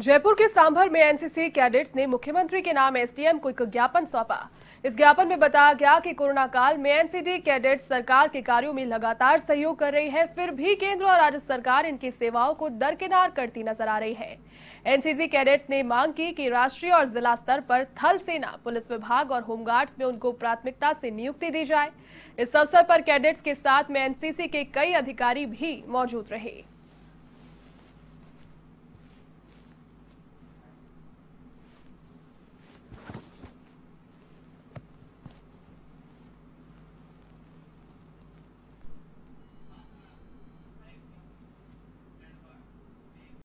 जयपुर के सांभर में NCC cadets ने मुख्यमंत्री के नाम एसडीएम को एक ज्ञापन सौंपा इस ज्ञापन में बताया गया कि कोरोना काल में एनसीडी कैडेट्स सरकार के कार्यों में लगातार सहयोग कर रही है फिर भी केंद्र और राज्य सरकार इनकी सेवाओं को दरकिनार करती नजर आ रही है एनसीसी कैडेट्स ने मांग की कि राष्ट्रीय और जिला स्तर पर थल सेना पुलिस विभाग और होमगार्ड्स में उनको प्राथमिकता से नियुक्ति दी जाए इस अवसर पर कैडेट्स के साथ में एनसीसी के कई अधिकारी भी मौजूद रहे